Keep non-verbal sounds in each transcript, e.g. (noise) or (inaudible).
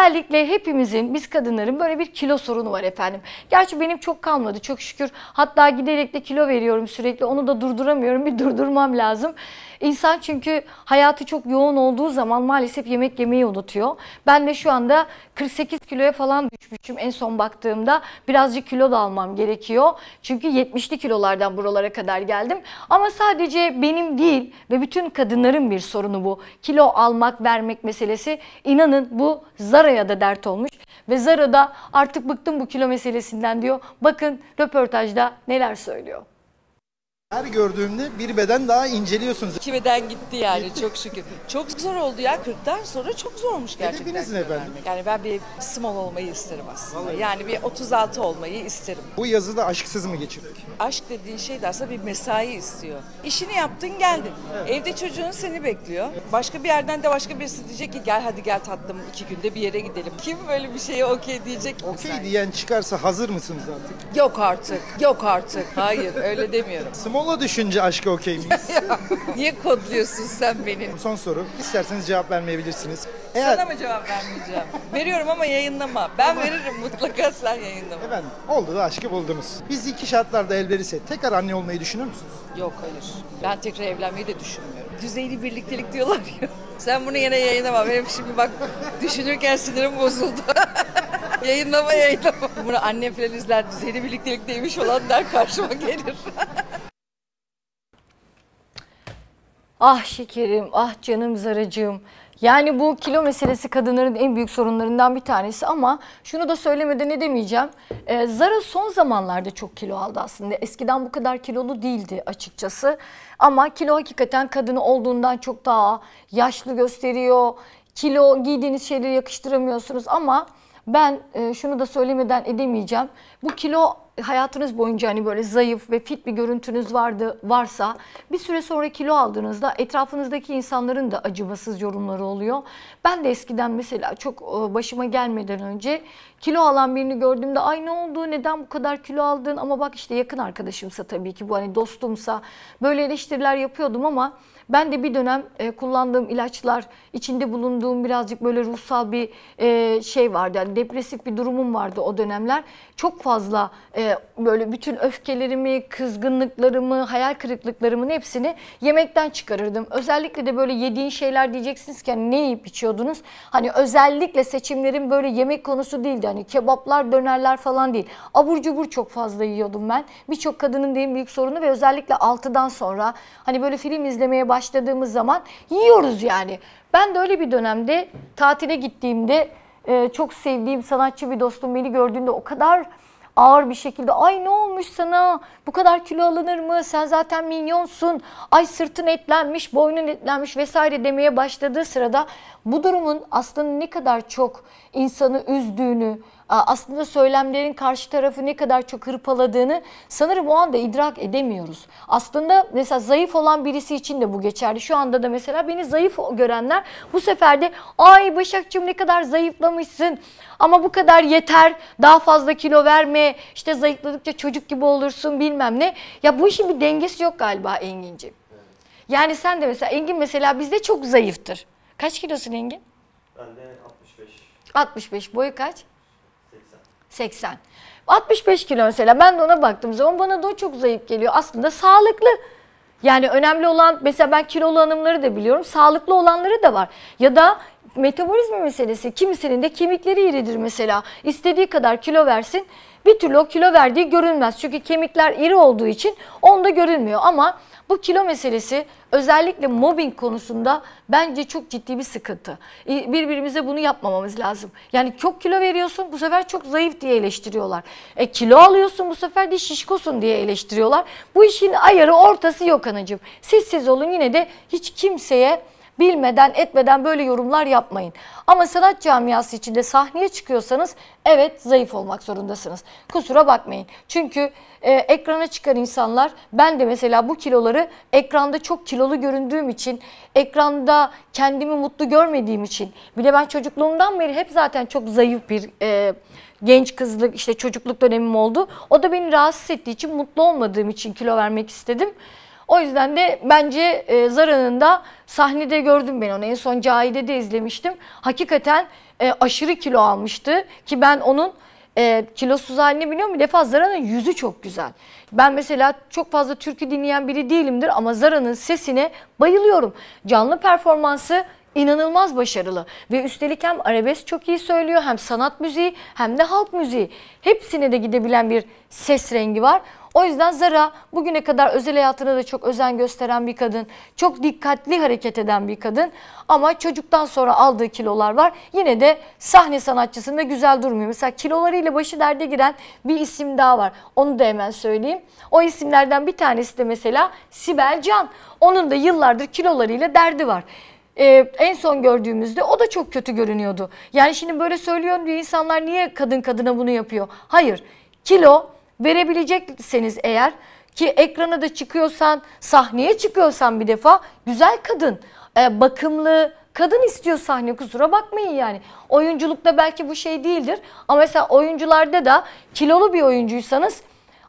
Özellikle hepimizin, biz kadınların böyle bir kilo sorunu var efendim. Gerçi benim çok kalmadı çok şükür. Hatta giderek de kilo veriyorum sürekli. Onu da durduramıyorum. Bir durdurmam lazım. İnsan çünkü hayatı çok yoğun olduğu zaman maalesef yemek yemeyi unutuyor. Ben de şu anda 48 kiloya falan düşmüşüm en son baktığımda. Birazcık kilo da almam gerekiyor. Çünkü 70'li kilolardan buralara kadar geldim. Ama sadece benim değil ve bütün kadınların bir sorunu bu. Kilo almak, vermek meselesi. İnanın bu zarar Zara'ya da dert olmuş ve Zara da artık bıktım bu kilo meselesinden diyor. Bakın röportajda neler söylüyor. Her gördüğümde bir beden daha inceliyorsunuz. İki beden gitti yani çok şükür. Çok zor oldu ya 40'tan sonra çok zormuş gerçekten. Hedefiniz ne kilo efendim? Yani ben bir small olmayı isterim aslında. Yani bir 36 olmayı isterim. Bu yazıda aşksız mı geçirdik? Aşk dediğin şey de aslında bir mesai istiyor. İşini yaptın geldin. Evde çocuğun seni bekliyor. Başka bir yerden de başka birisi diyecek ki gel hadi gel tatlım iki günde bir yere gidelim. Kim böyle bir şeye okey diyecek ki Okey diyen çıkarsa hazır mısınız artık? Yok artık. Yok artık. Hayır öyle demiyorum. Small Mola düşünce aşka okey miyiz? (laughs) Niye kodluyorsun sen beni? Son soru. İsterseniz cevap vermeyebilirsiniz. Eğer... Sana mı cevap vermeyeceğim? Veriyorum ama yayınlama. Ben veririm mutlaka sen yayınlama. Efendim oldu da aşkı buldunuz. Biz iki şartlarda el verirse tekrar anne olmayı düşünür müsünüz? Yok hayır. Ben tekrar evlenmeyi de düşünmüyorum. Düzeyli birliktelik diyorlar ya. Sen bunu yine yayınlama. Benim şimdi bak düşünürken sinirim bozuldu. (laughs) yayınlama yayınlama. Bunu annem falan izler. Düzeyli demiş olan der karşıma gelir. (laughs) Ah şekerim, ah canım zaracığım. Yani bu kilo meselesi kadınların en büyük sorunlarından bir tanesi ama şunu da söylemeden edemeyeceğim. Ee, Zara son zamanlarda çok kilo aldı aslında. Eskiden bu kadar kilolu değildi açıkçası. Ama kilo hakikaten kadını olduğundan çok daha yaşlı gösteriyor. Kilo giydiğiniz şeyleri yakıştıramıyorsunuz ama ben e, şunu da söylemeden edemeyeceğim. Bu kilo hayatınız boyunca hani böyle zayıf ve fit bir görüntünüz vardı varsa bir süre sonra kilo aldığınızda etrafınızdaki insanların da acımasız yorumları oluyor. Ben de eskiden mesela çok e, başıma gelmeden önce kilo alan birini gördüğümde ay ne oldu neden bu kadar kilo aldın ama bak işte yakın arkadaşımsa tabii ki bu hani dostumsa böyle eleştiriler yapıyordum ama ben de bir dönem e, kullandığım ilaçlar içinde bulunduğum birazcık böyle ruhsal bir e, şey vardı yani depresif bir durumum vardı o dönemler çok fazla e, böyle bütün öfkelerimi, kızgınlıklarımı, hayal kırıklıklarımın hepsini yemekten çıkarırdım. Özellikle de böyle yediğin şeyler diyeceksiniz ki hani ne yiyip içiyordunuz? Hani özellikle seçimlerim böyle yemek konusu değildi. Hani kebaplar, dönerler falan değil. Abur cubur çok fazla yiyordum ben. Birçok kadının değil büyük sorunu ve özellikle 6'dan sonra hani böyle film izlemeye başladığımız zaman yiyoruz yani. Ben de öyle bir dönemde tatile gittiğimde e, çok sevdiğim sanatçı bir dostum beni gördüğünde o kadar ağır bir şekilde ay ne olmuş sana bu kadar kilo alınır mı sen zaten minyonsun ay sırtın etlenmiş boynun etlenmiş vesaire demeye başladığı sırada bu durumun aslında ne kadar çok insanı üzdüğünü aslında söylemlerin karşı tarafı ne kadar çok hırpaladığını sanırım o anda idrak edemiyoruz. Aslında mesela zayıf olan birisi için de bu geçerli. Şu anda da mesela beni zayıf görenler bu sefer de ay Başakçığım ne kadar zayıflamışsın ama bu kadar yeter daha fazla kilo verme işte zayıfladıkça çocuk gibi olursun bilmem ne. Ya bu işin bir dengesi yok galiba Engin'ciğim. Yani sen de mesela Engin mesela bizde çok zayıftır. Kaç kilosun Engin? Ben de 65. 65 boyu kaç? 80. 65 kilo mesela ben de ona baktığım zaman bana da o çok zayıf geliyor. Aslında sağlıklı. Yani önemli olan mesela ben kilolu hanımları da biliyorum. Sağlıklı olanları da var. Ya da Metabolizm meselesi kimisinin de kemikleri iridir mesela. İstediği kadar kilo versin bir türlü o kilo verdiği görünmez. Çünkü kemikler iri olduğu için onda görünmüyor ama bu kilo meselesi özellikle mobbing konusunda bence çok ciddi bir sıkıntı. Birbirimize bunu yapmamamız lazım. Yani çok kilo veriyorsun bu sefer çok zayıf diye eleştiriyorlar. E, kilo alıyorsun bu sefer de şişkosun diye eleştiriyorlar. Bu işin ayarı ortası yok anacığım. Siz siz olun yine de hiç kimseye bilmeden etmeden böyle yorumlar yapmayın. Ama sanat camiası içinde sahneye çıkıyorsanız evet zayıf olmak zorundasınız. Kusura bakmayın. Çünkü e, ekrana çıkan insanlar ben de mesela bu kiloları ekranda çok kilolu göründüğüm için ekranda kendimi mutlu görmediğim için bile ben çocukluğumdan beri hep zaten çok zayıf bir e, genç kızlık işte çocukluk dönemim oldu. O da beni rahatsız ettiği için mutlu olmadığım için kilo vermek istedim. O yüzden de bence e, Zara'nın da sahnede gördüm ben onu. En son Cahide'de izlemiştim. Hakikaten e, aşırı kilo almıştı ki ben onun e, kilosuz halini biliyorum. Bir defa Zara'nın yüzü çok güzel. Ben mesela çok fazla türkü dinleyen biri değilimdir ama Zara'nın sesine bayılıyorum. Canlı performansı inanılmaz başarılı ve üstelik hem arabesk çok iyi söylüyor hem sanat müziği hem de halk müziği hepsine de gidebilen bir ses rengi var. O yüzden Zara bugüne kadar özel hayatına da çok özen gösteren bir kadın. Çok dikkatli hareket eden bir kadın. Ama çocuktan sonra aldığı kilolar var. Yine de sahne sanatçısında güzel durmuyor. Mesela kilolarıyla başı derde giren bir isim daha var. Onu da hemen söyleyeyim. O isimlerden bir tanesi de mesela Sibel Can. Onun da yıllardır kilolarıyla derdi var e, en son gördüğümüzde o da çok kötü görünüyordu. Yani şimdi böyle söylüyorum diye insanlar niye kadın kadına bunu yapıyor? Hayır kilo verebilecekseniz eğer ki ekrana da çıkıyorsan sahneye çıkıyorsan bir defa güzel kadın e, bakımlı kadın istiyor sahne kusura bakmayın yani. Oyunculukta belki bu şey değildir ama mesela oyuncularda da kilolu bir oyuncuysanız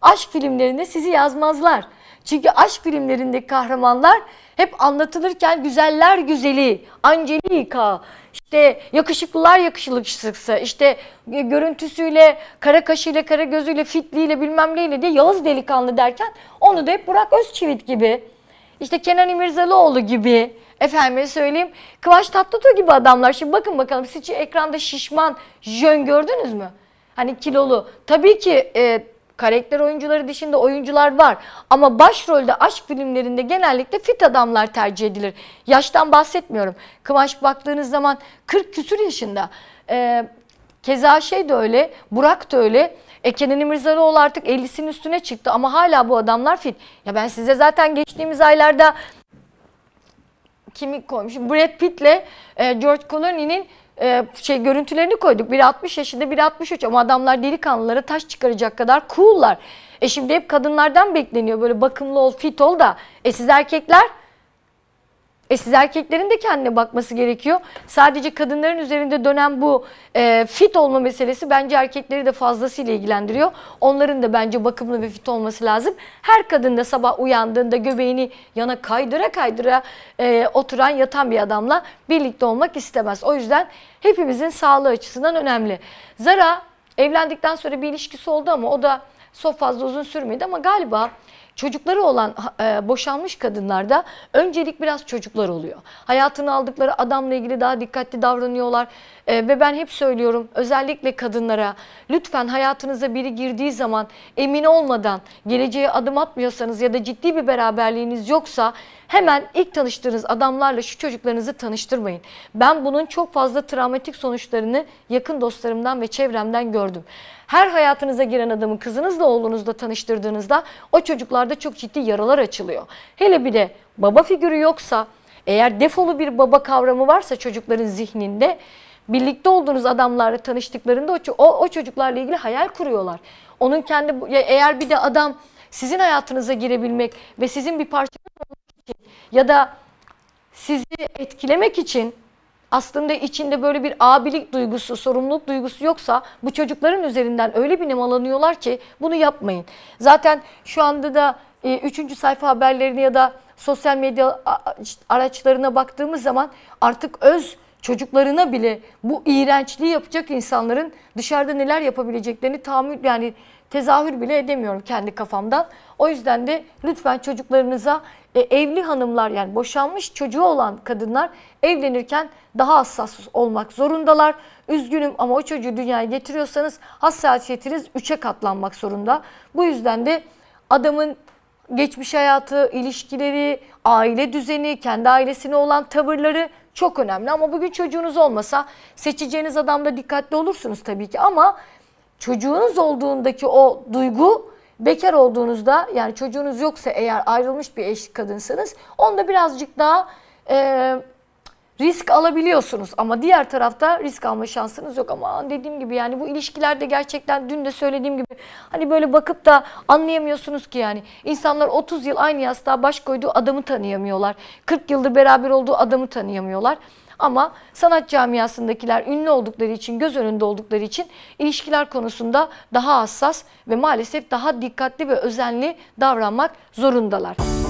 aşk filmlerinde sizi yazmazlar. Çünkü aşk filmlerindeki kahramanlar hep anlatılırken güzeller güzeli, Angelica, işte yakışıklılar yakışıklısı, işte görüntüsüyle, kara kaşıyla, kara gözüyle, fitliğiyle bilmem neyle diye Yağız delikanlı derken onu da hep Burak Özçivit gibi, işte Kenan İmirzalıoğlu gibi, efendime söyleyeyim Kıvanç Tatlıtuğ gibi adamlar. Şimdi bakın bakalım siz ekranda şişman jön gördünüz mü? Hani kilolu. Tabii ki e, karakter oyuncuları dışında oyuncular var. Ama başrolde aşk filmlerinde genellikle fit adamlar tercih edilir. Yaştan bahsetmiyorum. Kıvanç baktığınız zaman 40 küsür yaşında. Ee, Keza şey de öyle, Burak da öyle. E Kenan İmirzalıoğlu artık 50'sinin üstüne çıktı ama hala bu adamlar fit. Ya ben size zaten geçtiğimiz aylarda kimi koymuşum? Brad Pitt'le e, George Clooney'nin e, şey görüntülerini koyduk. Biri 60 yaşında, biri 63 ama adamlar delikanlılara taş çıkaracak kadar cool'lar. E şimdi hep kadınlardan bekleniyor böyle bakımlı ol, fit ol da. E siz erkekler e siz erkeklerin de kendine bakması gerekiyor. Sadece kadınların üzerinde dönen bu e, fit olma meselesi bence erkekleri de fazlasıyla ilgilendiriyor. Onların da bence bakımlı ve fit olması lazım. Her kadın da sabah uyandığında göbeğini yana kaydıra kaydıra e, oturan yatan bir adamla birlikte olmak istemez. O yüzden hepimizin sağlığı açısından önemli. Zara evlendikten sonra bir ilişkisi oldu ama o da çok fazla uzun sürmedi ama galiba Çocukları olan e, boşanmış kadınlarda öncelik biraz çocuklar oluyor. Hayatını aldıkları adamla ilgili daha dikkatli davranıyorlar. E, ve ben hep söylüyorum özellikle kadınlara lütfen hayatınıza biri girdiği zaman emin olmadan geleceğe adım atmıyorsanız ya da ciddi bir beraberliğiniz yoksa Hemen ilk tanıştığınız adamlarla şu çocuklarınızı tanıştırmayın. Ben bunun çok fazla travmatik sonuçlarını yakın dostlarımdan ve çevremden gördüm. Her hayatınıza giren adamı kızınızla oğlunuzla tanıştırdığınızda o çocuklarda çok ciddi yaralar açılıyor. Hele bir de baba figürü yoksa eğer defolu bir baba kavramı varsa çocukların zihninde birlikte olduğunuz adamlarla tanıştıklarında o, o çocuklarla ilgili hayal kuruyorlar. Onun kendi eğer bir de adam sizin hayatınıza girebilmek ve sizin bir parçanız ya da sizi etkilemek için aslında içinde böyle bir abilik duygusu, sorumluluk duygusu yoksa bu çocukların üzerinden öyle bir nemalanıyorlar ki bunu yapmayın. Zaten şu anda da 3. E, sayfa haberlerini ya da sosyal medya araçlarına baktığımız zaman artık öz çocuklarına bile bu iğrençliği yapacak insanların dışarıda neler yapabileceklerini tahmin yani tezahür bile edemiyorum kendi kafamdan. O yüzden de lütfen çocuklarınıza e, evli hanımlar yani boşanmış çocuğu olan kadınlar evlenirken daha hassas olmak zorundalar. Üzgünüm ama o çocuğu dünyaya getiriyorsanız hassasiyetiniz 3'e katlanmak zorunda. Bu yüzden de adamın geçmiş hayatı, ilişkileri, aile düzeni, kendi ailesine olan tavırları çok önemli. Ama bugün çocuğunuz olmasa seçeceğiniz adamda dikkatli olursunuz tabii ki ama çocuğunuz olduğundaki o duygu bekar olduğunuzda yani çocuğunuz yoksa eğer ayrılmış bir eş kadınsanız onda birazcık daha e, risk alabiliyorsunuz ama diğer tarafta risk alma şansınız yok ama dediğim gibi yani bu ilişkilerde gerçekten dün de söylediğim gibi hani böyle bakıp da anlayamıyorsunuz ki yani insanlar 30 yıl aynı yastığa baş koyduğu adamı tanıyamıyorlar. 40 yıldır beraber olduğu adamı tanıyamıyorlar. Ama sanat camiasındakiler ünlü oldukları için, göz önünde oldukları için ilişkiler konusunda daha hassas ve maalesef daha dikkatli ve özenli davranmak zorundalar.